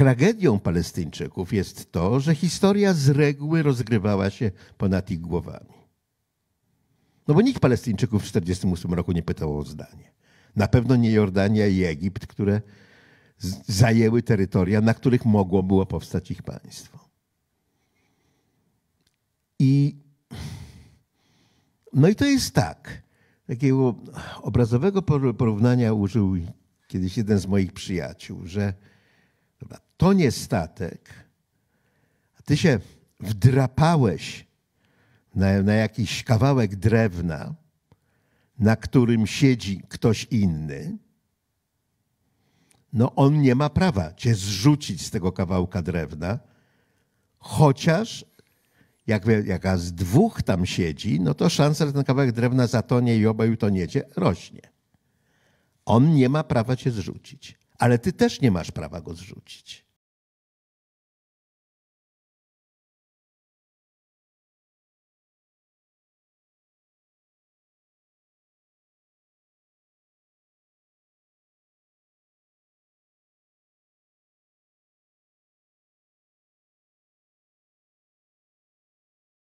Tragedią Palestyńczyków jest to, że historia z reguły rozgrywała się ponad ich głowami. No bo nikt Palestyńczyków w 1948 roku nie pytał o zdanie. Na pewno nie Jordania i Egipt, które zajęły terytoria, na których mogło było powstać ich państwo. I no i to jest tak. Takiego obrazowego porównania użył kiedyś jeden z moich przyjaciół, że to nie statek, a ty się wdrapałeś na, na jakiś kawałek drewna, na którym siedzi ktoś inny, no on nie ma prawa cię zrzucić z tego kawałka drewna, chociaż jak, jaka z dwóch tam siedzi, no to szansa, że ten kawałek drewna zatonie i obaj utoniecie, rośnie. On nie ma prawa cię zrzucić ale ty też nie masz prawa go zrzucić.